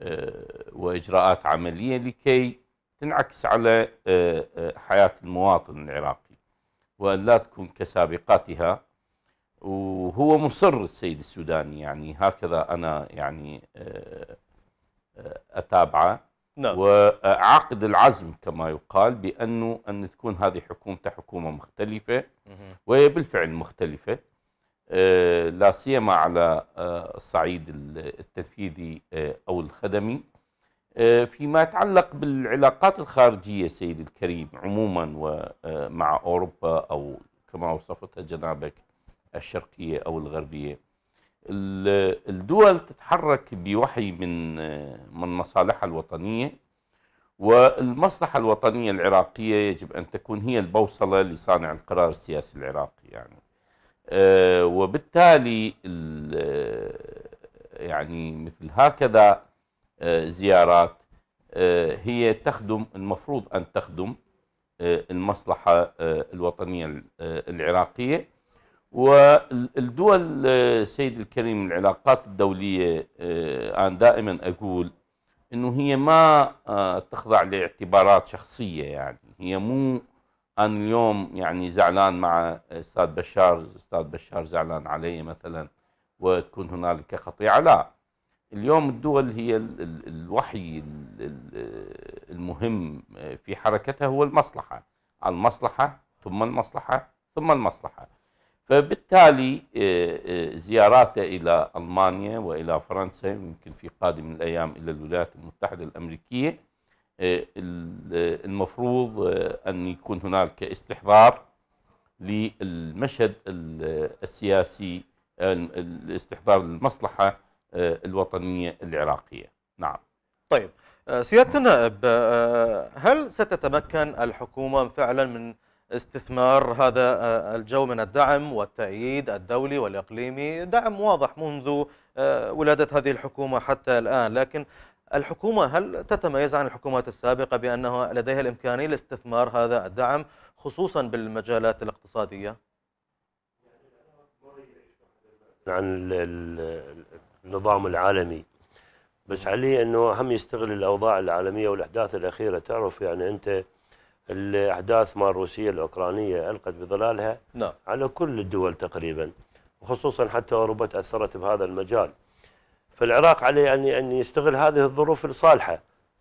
آه، واجراءات عمليه لكي تنعكس على آه، آه، حياه المواطن العراقي وان لا تكون كسابقتها وهو مصر السيد السوداني يعني هكذا انا يعني اتابعه نعم. وعقد العزم كما يقال بانه ان تكون هذه حكومته حكومه مختلفه وهي بالفعل مختلفه آه، لا سيما على آه، الصعيد التنفيذي آه، أو الخدمي فيما يتعلق بالعلاقات الخارجية سيد الكريم عموما ومع أوروبا أو كما وصفتها جنابك الشرقية أو الغربية الدول تتحرك بوحي من من مصالحها الوطنية والمصلحة الوطنية العراقية يجب أن تكون هي البوصلة لصانع القرار السياسي العراقي يعني آه، وبالتالي آه، يعني مثل هكذا آه، زيارات هي تخدم المفروض أن تخدم المصلحة الوطنية العراقية والدول سيد الكريم العلاقات الدولية أنا دائما أقول أنه هي ما تخضع لاعتبارات شخصية يعني هي مو انا اليوم يعني زعلان مع استاذ بشار استاذ بشار زعلان علي مثلا وتكون هنالك قطيعه لا اليوم الدول هي الوحي المهم في حركتها هو المصلحه المصلحه ثم المصلحه ثم المصلحه فبالتالي آه، آه، زياراته الى المانيا والى فرنسا يمكن في قادم الايام الى الولايات المتحده الامريكيه آه، آه، المفروض آه، أن يكون هنالك استحضار للمشهد السياسي الاستحضار المصلحة الوطنية العراقية نعم طيب سيادة النائب هل ستتمكن الحكومة فعلا من استثمار هذا الجو من الدعم والتأييد الدولي والإقليمي دعم واضح منذ ولادة هذه الحكومة حتى الآن لكن الحكومة هل تتميز عن الحكومات السابقة بأنها لديها الإمكانية لاستثمار هذا الدعم خصوصا بالمجالات الاقتصادية؟ عن النظام العالمي بس عليه أنه هم يستغل الأوضاع العالمية والأحداث الأخيرة تعرف يعني أنت الأحداث مال روسيا الأوكرانية ألقت بظلالها نعم. على كل الدول تقريبا وخصوصا حتى أوروبا تأثرت بهذا المجال فالعراق عليه ان ان يستغل هذه الظروف لصالحه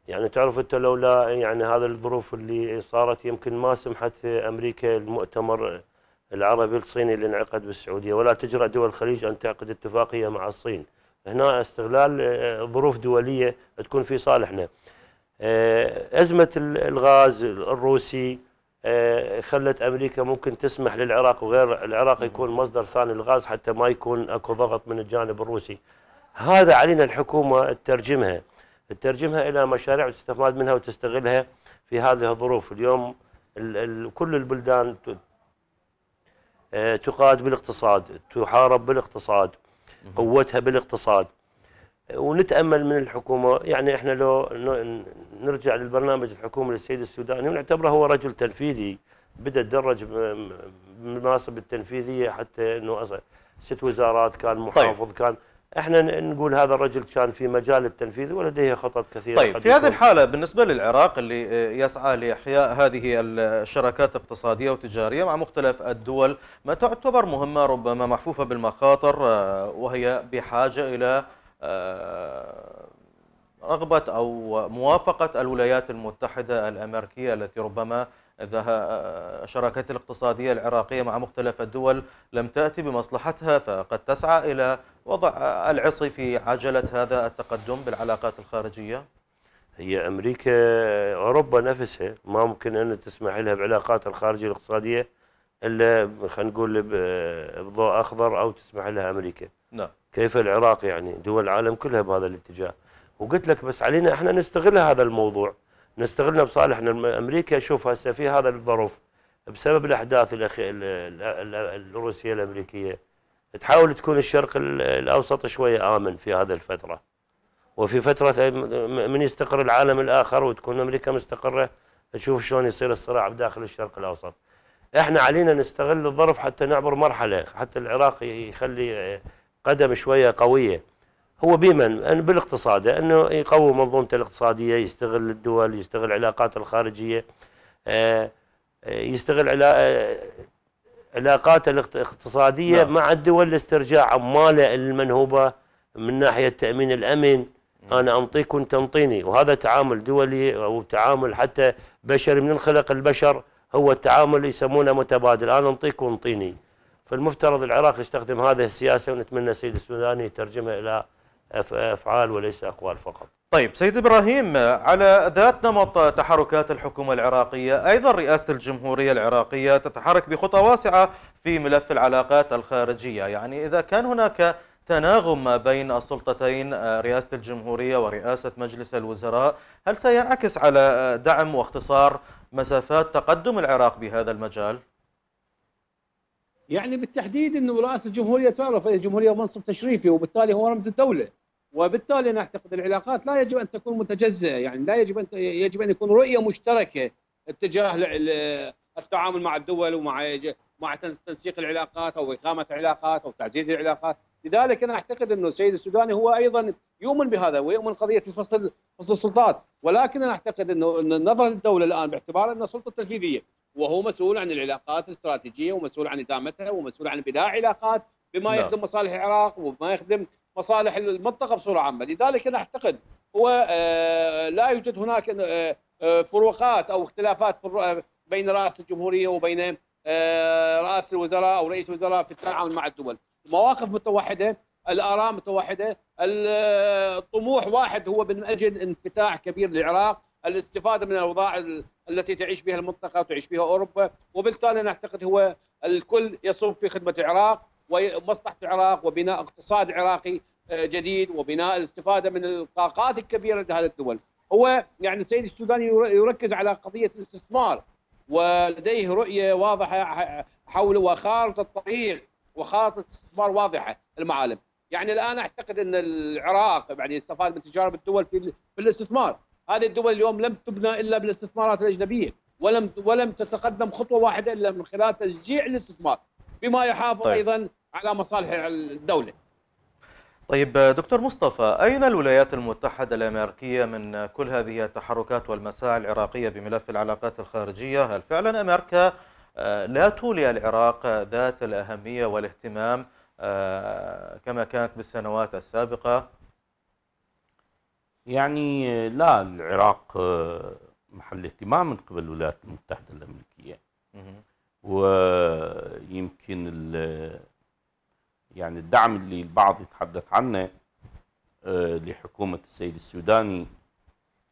يعني تعرف انت لولا يعني هذه الظروف اللي صارت يمكن ما سمحت امريكا المؤتمر العربي الصيني اللي انعقد بالسعوديه ولا تجرأ دول الخليج ان تعقد اتفاقيه مع الصين هنا استغلال آه، ظروف دوليه تكون في صالحنا آه، ازمه الغاز الروسي آه، خلت امريكا ممكن تسمح للعراق وغير العراق يكون مصدر ثاني للغاز حتى ما يكون اكو ضغط من الجانب الروسي هذا علينا الحكومة تترجمها تترجمها إلى مشاريع تستفاد منها وتستغلها في هذه الظروف اليوم ال ال كل البلدان آه، تقاد بالاقتصاد تحارب بالاقتصاد قوتها بالاقتصاد ونتامل من الحكومه يعني احنا لو نرجع للبرنامج الحكومي للسيد السوداني ونعتبره هو رجل تنفيذي بدا تدرج بالمناصب التنفيذيه حتى انه ست وزارات كان طيب. محافظ طيب. كان احنا نقول هذا الرجل كان في مجال التنفيذ ولديه خطط كثيره طيب في هذه الحاله بالنسبه للعراق اللي آه، يسعى لاحياء هذه الشراكات الاقتصاديه وتجاريه مع مختلف الدول ما تعتبر مهمه ربما محفوفه بالمخاطر آه، وهي بحاجه الى آه، رغبه او موافقه الولايات المتحده الامريكيه التي ربما الشراكات الاقتصادية العراقية مع مختلف الدول لم تأتي بمصلحتها فقد تسعى إلى وضع العصي في عجلة هذا التقدم بالعلاقات الخارجية؟ هي أمريكا أوروبا نفسها ما ممكن أن تسمح لها بعلاقات الخارجية الاقتصادية إلا خلينا نقول بضوء أخضر أو تسمح لها أمريكا نعم كيف العراق يعني دول العالم كلها بهذا الاتجاه وقلت لك بس علينا احنا نستغل هذا الموضوع نستغلنا بصالحنا امريكا شوف هسه في هذا الظرف بسبب الاحداث الروسيه الامريكيه تحاول تكون الشرق الأوسط شوية آمن في هذه الفترة وفي فترة من يستقر العالم الآخر وتكون أمريكا مستقرة تشوف شلون يصير الصراع بداخل الشرق الأوسط احنا علينا نستغل الظرف حتى نعبر مرحلة حتى العراق يخلي قدم شوية قوية هو بيمن بالاقتصاد أنه يقوي منظومته الاقتصادية يستغل الدول يستغل علاقات الخارجية آه، آه، يستغل علا آه، علاقاته الاقتصادية نعم. مع الدول لاسترجاع أمواله المنهوبة من ناحية تأمين الأمن أنا أنطيك وأنت أنطيني وهذا تعامل دولي أو تعامل حتى بشري من خلق البشر هو التعامل يسمونه متبادل أنا أنطيك وأنطيني فالمفترض العراق يستخدم هذه السياسة ونتمنى السيد السوداني يترجمها إلى أفعال وليس أقوال فقط طيب سيد إبراهيم على ذات نمط تحركات الحكومة العراقية أيضا رئاسة الجمهورية العراقية تتحرك بخطى واسعة في ملف العلاقات الخارجية يعني إذا كان هناك تناغم ما بين السلطتين رئاسة الجمهورية ورئاسة مجلس الوزراء هل سينعكس على دعم واختصار مسافات تقدم العراق بهذا المجال؟ يعني بالتحديد انه رئاسه الجمهوريه تعرف الجمهوريه منصب تشريفي وبالتالي هو رمز الدوله وبالتالي انا اعتقد العلاقات لا يجب ان تكون متجزئه يعني لا يجب ان يجب ان يكون رؤيه مشتركه اتجاه التعامل مع الدول ومع مع تنسيق العلاقات او اقامه العلاقات او تعزيز العلاقات، لذلك انا اعتقد انه السيد السوداني هو ايضا يؤمن بهذا ويؤمن قضيه فصل فصل السلطات، ولكن انا اعتقد انه نظره الدوله الان باعتبار انها سلطه تنفيذيه، وهو مسؤول عن العلاقات الاستراتيجيه ومسؤول عن ادامتها ومسؤول عن بناء علاقات بما لا. نعم. يخدم مصالح العراق وما يخدم مصالح المنطقه بصوره عامه، لذلك انا اعتقد هو آه، لا يوجد هناك آه، آه، فروقات او اختلافات بين رئاسه الجمهوريه وبين رئاسه الوزراء او رئيس الوزراء في التعامل مع الدول، المواقف متوحده، الاراء متوحده، الطموح واحد هو من اجل انفتاح كبير للعراق، الاستفاده من الاوضاع التي تعيش بها المنطقه وتعيش بها اوروبا، وبالتالي انا اعتقد هو الكل يصب في خدمه العراق ومصلحه العراق وبناء اقتصاد عراقي آه، جديد وبناء الاستفاده من الطاقات الكبيره لهذه الدول هو يعني السيد السوداني يركز على قضيه الاستثمار ولديه رؤيه واضحه حول وخارطه طريق وخارطه استثمار واضحه المعالم يعني الان اعتقد ان العراق يعني استفاد من تجارب الدول في في الاستثمار هذه الدول اليوم لم تبنى الا بالاستثمارات الاجنبيه ولم ولم تتقدم خطوه واحده الا من خلال تشجيع الاستثمار بما يحافظ طيب. ايضا على مصالح الدوله طيب دكتور مصطفى أين الولايات المتحدة الأمريكية من كل هذه التحركات والمساعي العراقية بملف العلاقات الخارجية هل فعلا أمريكا آه، لا تولي العراق ذات الأهمية والاهتمام آه، كما كانت بالسنوات السابقة يعني آه، لا العراق محل اهتمام من قبل الولايات المتحدة الأمريكية ويمكن يعني الدعم اللي البعض يتحدث عنه آه، لحكومة السيد السوداني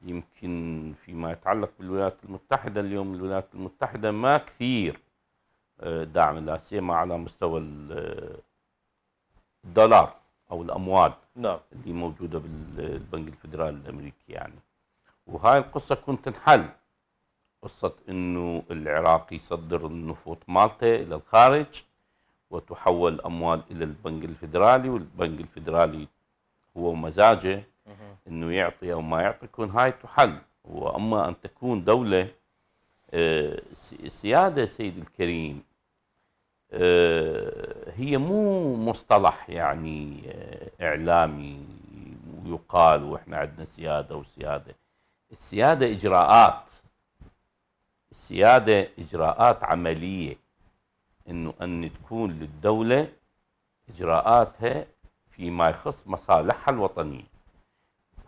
يمكن فيما يتعلق بالولايات المتحدة اليوم الولايات المتحدة ما كثير آه، دعم لا سيما على مستوى آه، الدولار أو الأموال نعم. اللي موجودة بالبنك الفدرالي الأمريكي يعني وهاي القصة كنت تنحل قصة انه العراق يصدر النفوط مالته الى الخارج وتحول الأموال إلى البنك الفدرالي والبنك الفدرالي هو مزاجه أنه يعطي أو ما يعطي يكون هاي تحل وأما أن تكون دولة آه، سيادة سيد الكريم آه، هي مو مصطلح يعني آه، إعلامي ويقال وإحنا عندنا سيادة وسيادة السيادة إجراءات السيادة إجراءات عملية انه ان تكون للدوله اجراءاتها فيما يخص مصالحها الوطنيه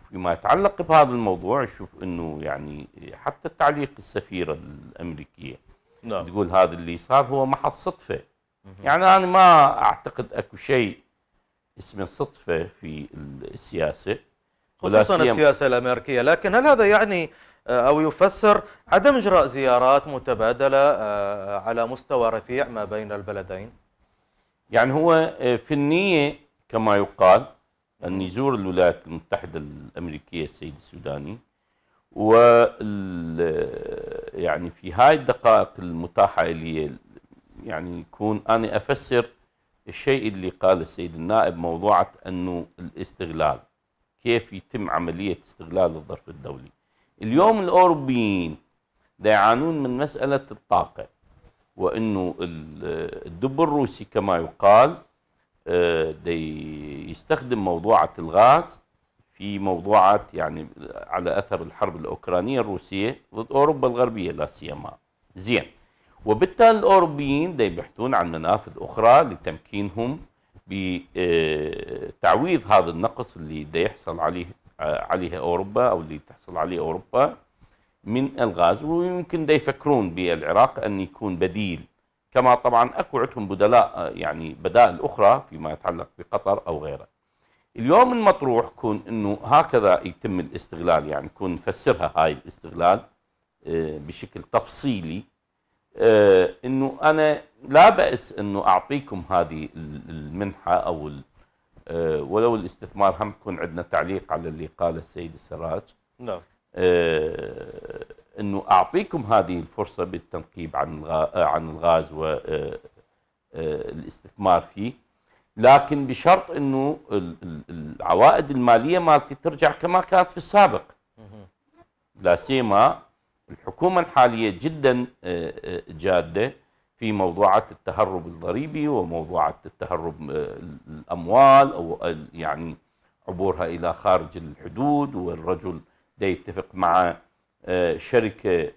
فيما يتعلق بهذا الموضوع شوف انه يعني حتى تعليق السفيره الامريكيه نعم. تقول هذا اللي صار هو محض صدفه يعني انا ما اعتقد اكو شيء اسمه صدفه في السياسه خصوصا السياسه الامريكيه لكن هل هذا يعني آه، أو يفسر عدم إجراء زيارات متبادلة آه، على مستوى رفيع ما بين البلدين؟ يعني هو آه، في النية كما يقال أن يزور الولايات المتحدة الأمريكية السيد السوداني و يعني في هاي الدقائق المتاحة لي يعني يكون أنا أفسر الشيء اللي قال السيد النائب موضوعة أنه الاستغلال كيف يتم عملية استغلال الظرف الدولي اليوم الاوروبيين ديعانون من مساله الطاقه وانه الدب الروسي كما يقال آه، دي يستخدم موضوعه الغاز في موضوعات يعني على اثر الحرب الاوكرانيه الروسيه ضد اوروبا الغربيه لا سيما زين وبالتالي الاوروبيين دي يبحثون عن منافذ اخرى لتمكينهم بتعويض آه، هذا النقص اللي دا يحصل عليه عليها أوروبا أو اللي تحصل عليه أوروبا من الغاز ويمكن دا يفكرون بالعراق أن يكون بديل كما طبعا أكو عندهم بدلاء آه، يعني بدائل أخرى فيما يتعلق بقطر أو غيره اليوم المطروح كون أنه هكذا يتم الاستغلال يعني كون نفسرها هاي الاستغلال آه، بشكل تفصيلي آه، أنه أنا لا بأس أنه أعطيكم هذه المنحة أو آه، ولو الاستثمار هم يكون عندنا تعليق على اللي قاله السيد السراج نعم آه، انه اعطيكم هذه الفرصه بالتنقيب عن آه، عن الغاز والاستثمار فيه لكن بشرط انه العوائد الماليه مالتي ترجع كما كانت في السابق لا سيما الحكومه الحاليه جدا جاده في موضوعات التهرب الضريبي وموضوعات التهرب آه، الاموال او آه، يعني عبورها الى خارج الحدود والرجل ده يتفق مع آه، شركه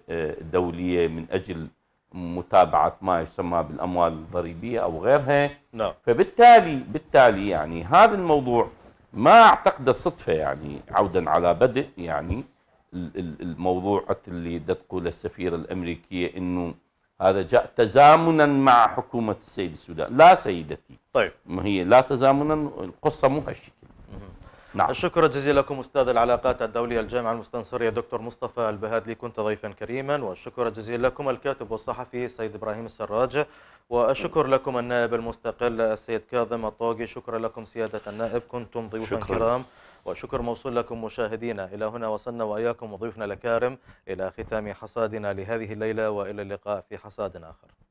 دوليه من اجل متابعه ما يسمى بالاموال الضريبيه او غيرها نعم. فبالتالي بالتالي يعني هذا الموضوع ما اعتقد صدفه يعني عودا على بدء يعني الموضوع اللي تقول السفيره الامريكيه انه هذا جاء تزامنا مع حكومة السيد السودان لا سيدتي طيب ما هي لا تزامنا القصة مو هالشكل نعم شكرا جزيلا لكم أستاذ العلاقات الدولية الجامعة المستنصرية دكتور مصطفى البهادلي كنت ضيفا كريما والشكر جزيلا لكم الكاتب والصحفي السيد إبراهيم السراج والشكر لكم النائب المستقل السيد كاظم الطوقي شكرا لكم سيادة النائب كنتم ضيوفا كرام وشكر موصول لكم مشاهدينا إلى هنا وصلنا وإياكم وضيوفنا الأكارم إلى ختام حصادنا لهذه الليلة وإلى اللقاء في حصاد آخر